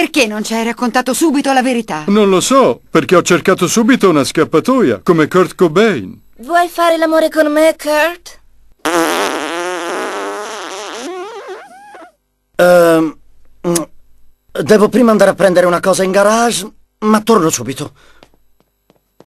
Perché non ci hai raccontato subito la verità? Non lo so, perché ho cercato subito una scappatoia, come Kurt Cobain. Vuoi fare l'amore con me, Kurt? Uh, devo prima andare a prendere una cosa in garage, ma torno subito.